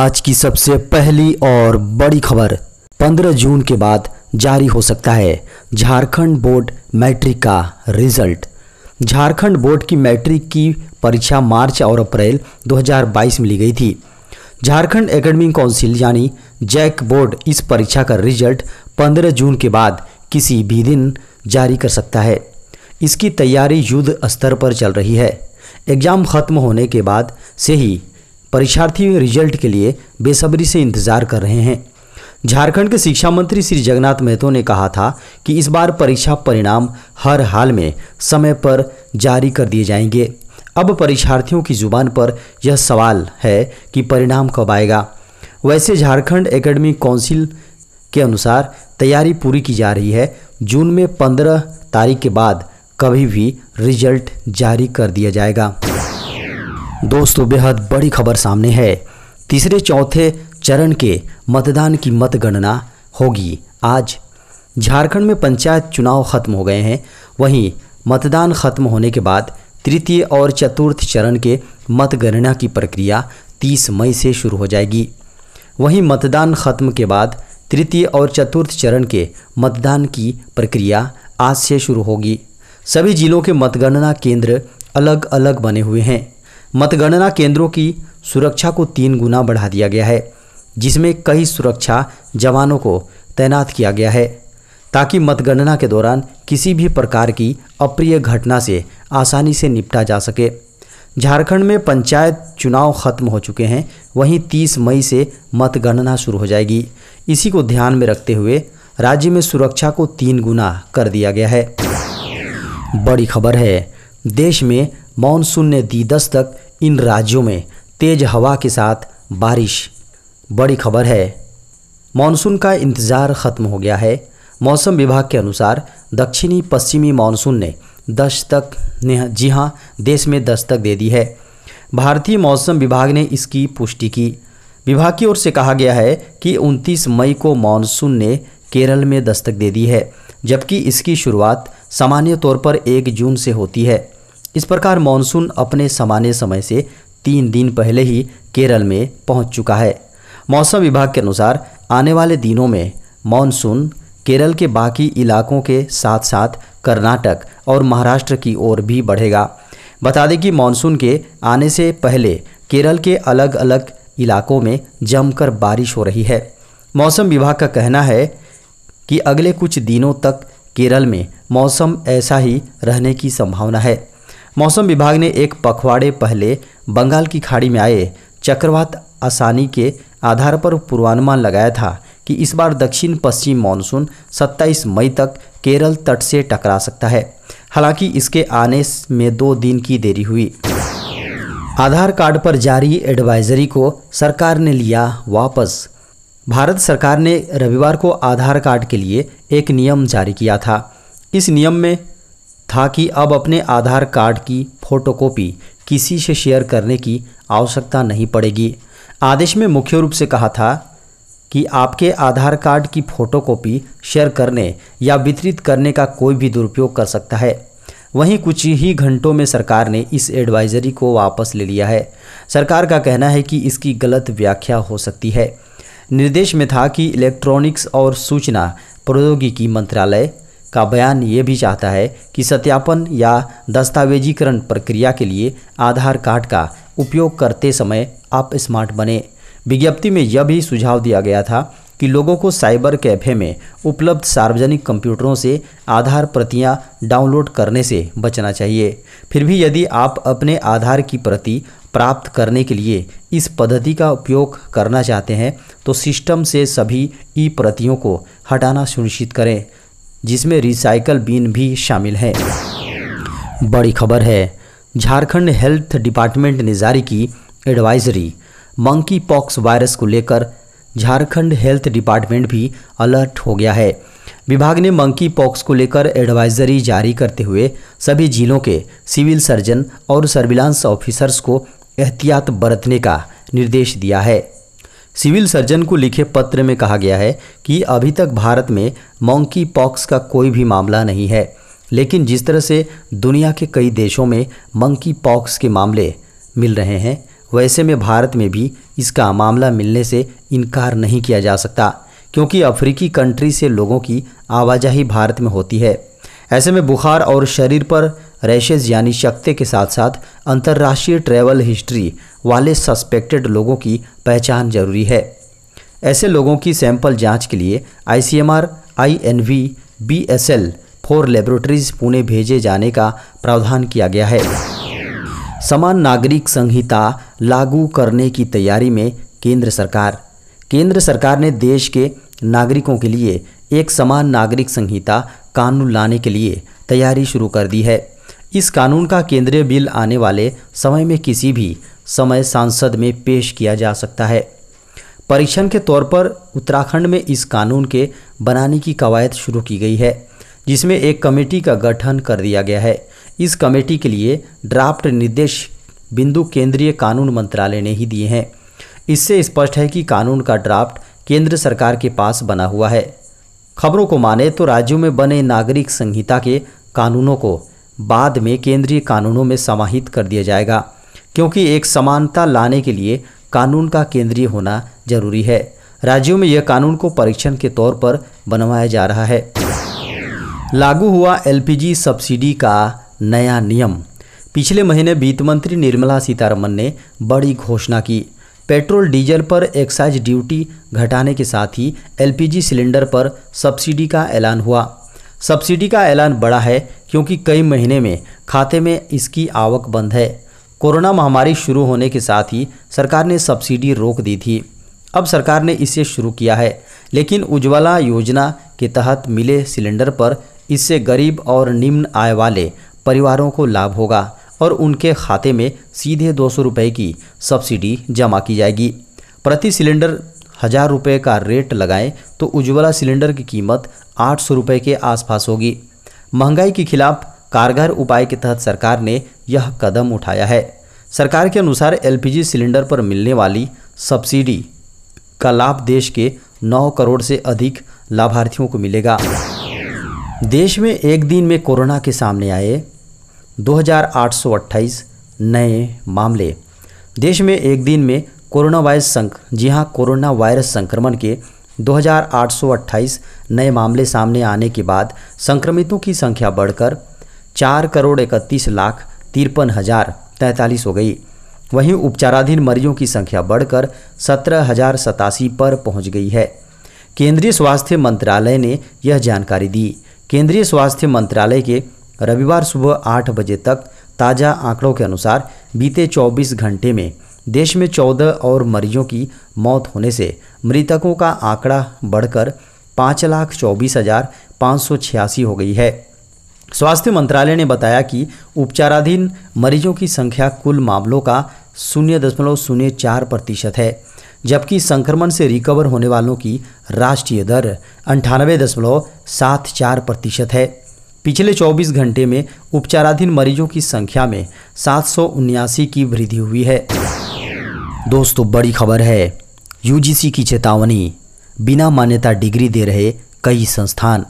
आज की सबसे पहली और बड़ी खबर 15 जून के बाद जारी हो सकता है झारखंड बोर्ड मैट्रिक का रिजल्ट झारखंड बोर्ड की मैट्रिक की परीक्षा मार्च और अप्रैल 2022 में ली गई थी झारखंड एकेडमिक काउंसिल यानी जैक बोर्ड इस परीक्षा का रिजल्ट 15 जून के बाद किसी भी दिन जारी कर सकता है इसकी तैयारी युद्ध स्तर पर चल रही है एग्ज़ाम खत्म होने के बाद से ही परीक्षार्थी रिजल्ट के लिए बेसब्री से इंतजार कर रहे हैं झारखंड के शिक्षा मंत्री श्री जगन्नाथ महतो ने कहा था कि इस बार परीक्षा परिणाम हर हाल में समय पर जारी कर दिए जाएंगे अब परीक्षार्थियों की जुबान पर यह सवाल है कि परिणाम कब आएगा वैसे झारखंड एकेडमिक काउंसिल के अनुसार तैयारी पूरी की जा रही है जून में पंद्रह तारीख के बाद कभी भी रिजल्ट जारी कर दिया जाएगा दोस्तों बेहद बड़ी खबर सामने है तीसरे चौथे चरण के मतदान की मतगणना होगी आज झारखंड में पंचायत चुनाव खत्म हो गए हैं वहीं मतदान खत्म होने के बाद तृतीय और चतुर्थ चरण के मतगणना की प्रक्रिया 30 मई से शुरू हो जाएगी वहीं मतदान खत्म के बाद तृतीय और चतुर्थ चरण के मतदान की प्रक्रिया आज से शुरू होगी सभी जिलों के मतगणना केंद्र अलग अलग बने हुए हैं मतगणना केंद्रों की सुरक्षा को तीन गुना बढ़ा दिया गया है जिसमें कई सुरक्षा जवानों को तैनात किया गया है ताकि मतगणना के दौरान किसी भी प्रकार की अप्रिय घटना से आसानी से निपटा जा सके झारखंड में पंचायत चुनाव खत्म हो चुके हैं वहीं 30 मई से मतगणना शुरू हो जाएगी इसी को ध्यान में रखते हुए राज्य में सुरक्षा को तीन गुना कर दिया गया है बड़ी खबर है देश में मानसून ने दी दस्तक इन राज्यों में तेज हवा के साथ बारिश बड़ी खबर है मानसून का इंतज़ार ख़त्म हो गया है मौसम विभाग के अनुसार दक्षिणी पश्चिमी मानसून ने दस्तक जी हाँ देश में दस्तक दे दी है भारतीय मौसम विभाग ने इसकी पुष्टि की विभाग की ओर से कहा गया है कि 29 मई को मानसून ने केरल में दस्तक दे दी है जबकि इसकी शुरुआत सामान्य तौर पर 1 जून से होती है इस प्रकार मानसून अपने सामान्य समय से तीन दिन पहले ही केरल में पहुंच चुका है मौसम विभाग के अनुसार आने वाले दिनों में मानसून केरल के बाकी इलाकों के साथ साथ कर्नाटक और महाराष्ट्र की ओर भी बढ़ेगा बता दें कि मानसून के आने से पहले केरल के अलग अलग इलाकों में जमकर बारिश हो रही है मौसम विभाग का कहना है कि अगले कुछ दिनों तक केरल में मौसम ऐसा ही रहने की संभावना है मौसम विभाग ने एक पखवाड़े पहले बंगाल की खाड़ी में आए चक्रवात आसानी के आधार पर पूर्वानुमान लगाया था कि इस बार दक्षिण पश्चिम मानसून 27 मई तक केरल तट से टकरा सकता है हालांकि इसके आने में दो दिन की देरी हुई आधार कार्ड पर जारी एडवाइजरी को सरकार ने लिया वापस भारत सरकार ने रविवार को आधार कार्ड के लिए एक नियम जारी किया था इस नियम में था कि अब अपने आधार कार्ड की फोटोकॉपी किसी से शेयर करने की आवश्यकता नहीं पड़ेगी आदेश में मुख्य रूप से कहा था कि आपके आधार कार्ड की फोटोकॉपी शेयर करने या वितरित करने का कोई भी दुरुपयोग कर सकता है वहीं कुछ ही घंटों में सरकार ने इस एडवाइजरी को वापस ले लिया है सरकार का कहना है कि इसकी गलत व्याख्या हो सकती है निर्देश में था कि इलेक्ट्रॉनिक्स और सूचना प्रौद्योगिकी मंत्रालय का बयान ये भी चाहता है कि सत्यापन या दस्तावेजीकरण प्रक्रिया के लिए आधार कार्ड का उपयोग करते समय आप स्मार्ट बने विज्ञप्ति में यह भी सुझाव दिया गया था कि लोगों को साइबर कैफे में उपलब्ध सार्वजनिक कंप्यूटरों से आधार प्रतियां डाउनलोड करने से बचना चाहिए फिर भी यदि आप अपने आधार की प्रति प्राप्त करने के लिए इस पद्धति का उपयोग करना चाहते हैं तो सिस्टम से सभी ई प्रतियों को हटाना सुनिश्चित करें जिसमें रिसाइकल बिन भी शामिल है बड़ी खबर है झारखंड हेल्थ डिपार्टमेंट ने जारी की एडवाइजरी मंकी पॉक्स वायरस को लेकर झारखंड हेल्थ डिपार्टमेंट भी अलर्ट हो गया है विभाग ने मंकी पॉक्स को लेकर एडवाइजरी जारी करते हुए सभी जिलों के सिविल सर्जन और सर्विलांस ऑफिसर्स को एहतियात बरतने का निर्देश दिया है सिविल सर्जन को लिखे पत्र में कहा गया है कि अभी तक भारत में मंकी पॉक्स का कोई भी मामला नहीं है लेकिन जिस तरह से दुनिया के कई देशों में मंकी पॉक्स के मामले मिल रहे हैं वैसे में भारत में भी इसका मामला मिलने से इनकार नहीं किया जा सकता क्योंकि अफ्रीकी कंट्री से लोगों की आवाजाही भारत में होती है ऐसे में बुखार और शरीर पर रैशेज यानी शक्ते के साथ साथ अंतर्राष्ट्रीय ट्रैवल हिस्ट्री वाले सस्पेक्टेड लोगों की पहचान जरूरी है ऐसे लोगों की सैंपल जांच के लिए ICMR, INV, BSL four laboratories Pune भेजे जाने का प्रावधान किया गया है समान नागरिक संहिता लागू करने की तैयारी में केंद्र सरकार केंद्र सरकार ने देश के नागरिकों के लिए एक समान नागरिक संहिता कानून लाने के लिए तैयारी शुरू कर दी है इस कानून का केंद्रीय बिल आने वाले समय में किसी भी समय सांसद में पेश किया जा सकता है परीक्षण के तौर पर उत्तराखंड में इस कानून के बनाने की कवायद शुरू की गई है जिसमें एक कमेटी का गठन कर दिया गया है इस कमेटी के लिए ड्राफ्ट निर्देश बिंदु केंद्रीय कानून मंत्रालय ने ही दिए हैं इससे स्पष्ट है कि कानून का ड्राफ्ट केंद्र सरकार के पास बना हुआ है खबरों को माने तो राज्यों में बने नागरिक संहिता के कानूनों को बाद में केंद्रीय कानूनों में समाहित कर दिया जाएगा क्योंकि एक समानता लाने के लिए कानून का केंद्रीय होना जरूरी है राज्यों में यह कानून को परीक्षण के तौर पर बनवाया जा रहा है लागू हुआ एलपीजी सब्सिडी का नया नियम पिछले महीने वित्त मंत्री निर्मला सीतारमन ने बड़ी घोषणा की पेट्रोल डीजल पर एक्साइज ड्यूटी घटाने के साथ ही एलपीजी सिलेंडर पर सब्सिडी का ऐलान हुआ सब्सिडी का ऐलान बड़ा है क्योंकि कई महीने में खाते में इसकी आवक बंद है कोरोना महामारी शुरू होने के साथ ही सरकार ने सब्सिडी रोक दी थी अब सरकार ने इसे शुरू किया है लेकिन उज्ज्वला योजना के तहत मिले सिलेंडर पर इससे गरीब और निम्न आय वाले परिवारों को लाभ होगा और उनके खाते में सीधे दो सौ रुपये की सब्सिडी जमा की जाएगी प्रति सिलेंडर हज़ार रुपये का रेट लगाएं तो उज्ज्वला सिलेंडर की कीमत आठ सौ रुपये के आसपास होगी महंगाई के खिलाफ कारगर उपाय के तहत सरकार ने यह कदम उठाया है सरकार के अनुसार एलपीजी सिलेंडर पर मिलने वाली सब्सिडी का लाभ देश के 9 करोड़ से अधिक लाभार्थियों को मिलेगा देश में एक दिन में कोरोना के सामने आए 2828 नए मामले देश में एक दिन में कोरोना वायरस संक जी हाँ कोरोना वायरस संक्रमण के 2,828 नए मामले सामने आने के बाद संक्रमितों की संख्या बढ़कर चार करोड़ इकतीस लाख तिरपन हज़ार तैंतालीस हो गई वहीं उपचाराधीन मरीजों की संख्या बढ़कर सत्रह हजार सतासी पर पहुंच गई है केंद्रीय स्वास्थ्य मंत्रालय ने यह जानकारी दी केंद्रीय स्वास्थ्य मंत्रालय के रविवार सुबह आठ बजे तक ताज़ा आंकड़ों के अनुसार बीते चौबीस घंटे में देश में चौदह और मरीजों की मौत होने से मृतकों का आंकड़ा बढ़कर पाँच लाख चौबीस हज़ार पाँच सौ छियासी हो गई है स्वास्थ्य मंत्रालय ने बताया कि उपचाराधीन मरीजों की संख्या कुल मामलों का शून्य दशमलव शून्य चार प्रतिशत है जबकि संक्रमण से रिकवर होने वालों की राष्ट्रीय दर अंठानवे दशमलव सात चार प्रतिशत है पिछले 24 घंटे में उपचाराधीन मरीजों की संख्या में सात की वृद्धि हुई है दोस्तों बड़ी खबर है यूजीसी की चेतावनी बिना मान्यता डिग्री दे रहे कई संस्थान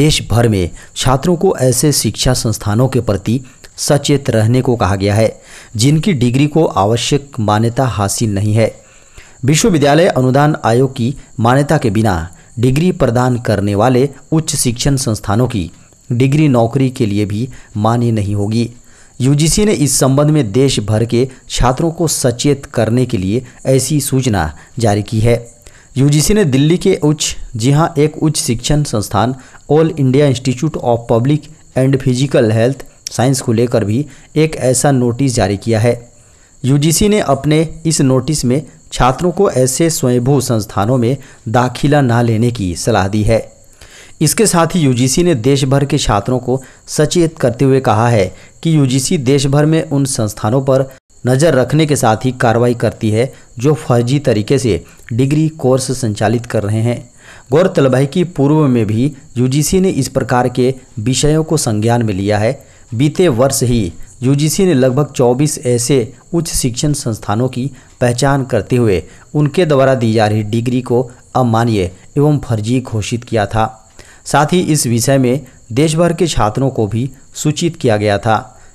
देश भर में छात्रों को ऐसे शिक्षा संस्थानों के प्रति सचेत रहने को कहा गया है जिनकी डिग्री को आवश्यक मान्यता हासिल नहीं है विश्वविद्यालय अनुदान आयोग की मान्यता के बिना डिग्री प्रदान करने वाले उच्च शिक्षण संस्थानों की डिग्री नौकरी के लिए भी मान्य नहीं होगी यूजीसी ने इस संबंध में देश भर के छात्रों को सचेत करने के लिए ऐसी सूचना जारी की है यूजीसी ने दिल्ली के उच्च जी हाँ एक उच्च शिक्षण संस्थान All India Institute of Public and Physical Health Science को लेकर भी एक ऐसा नोटिस जारी किया है यूजीसी ने अपने इस नोटिस में छात्रों को ऐसे स्वयंभू संस्थानों में दाखिला ना लेने की सलाह दी है इसके साथ ही यूजीसी ने देश भर के छात्रों को सचेत करते हुए कहा है कि यूजीसी देश भर में उन संस्थानों पर नज़र रखने के साथ ही कार्रवाई करती है जो फर्जी तरीके से डिग्री कोर्स संचालित कर रहे हैं गौरतलब है कि पूर्व में भी यूजीसी ने इस प्रकार के विषयों को संज्ञान में लिया है बीते वर्ष ही यूजीसी ने लगभग 24 ऐसे उच्च शिक्षण संस्थानों की पहचान करते हुए उनके द्वारा दी जा रही डिग्री को अमान्य एवं फर्जी घोषित किया था साथ ही इस विषय में देश भर के छात्रों को भी सूचित किया गया था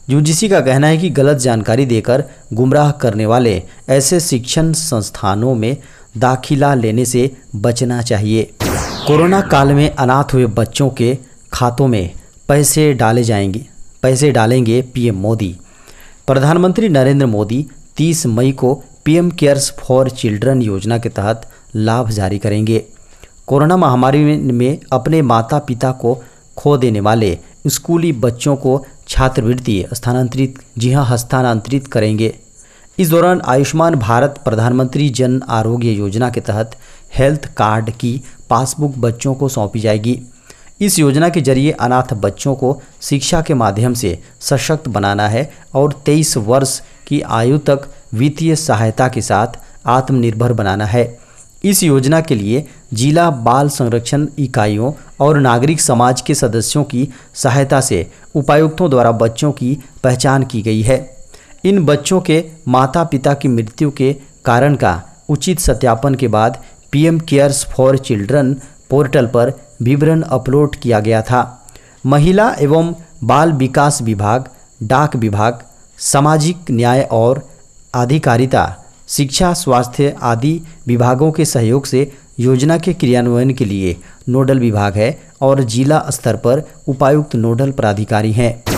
यूजीसी का कहना है कि गलत जानकारी देकर गुमराह करने वाले ऐसे शिक्षण संस्थानों में दाखिला लेने से बचना चाहिए कोरोना काल में अनाथ हुए बच्चों के खातों में पैसे डाले जाएंगे पैसे डालेंगे पीएम मोदी प्रधानमंत्री नरेंद्र मोदी 30 मई को पीएम केयर्स फॉर चिल्ड्रन योजना के तहत लाभ जारी करेंगे कोरोना महामारी में अपने माता पिता को खो देने वाले स्कूली बच्चों को छात्रवृत्ति स्थानांतरित जी हाँ हस्तानांतरित करेंगे इस दौरान आयुष्मान भारत प्रधानमंत्री जन आरोग्य योजना के तहत हेल्थ कार्ड की पासबुक बच्चों को सौंपी जाएगी इस योजना के जरिए अनाथ बच्चों को शिक्षा के माध्यम से सशक्त बनाना है और 23 वर्ष की आयु तक वित्तीय सहायता के साथ आत्मनिर्भर बनाना है इस योजना के लिए जिला बाल संरक्षण इकाइयों और नागरिक समाज के सदस्यों की सहायता से उपायुक्तों द्वारा बच्चों की पहचान की गई है इन बच्चों के माता पिता की मृत्यु के कारण का उचित सत्यापन के बाद PM CARES for children portal पर विवरण अपलोड किया गया था महिला एवं बाल विकास विभाग डाक विभाग सामाजिक न्याय और आधिकारिता शिक्षा स्वास्थ्य आदि विभागों के सहयोग से योजना के क्रियान्वयन के लिए नोडल विभाग है और जिला स्तर पर उपायुक्त नोडल प्राधिकारी हैं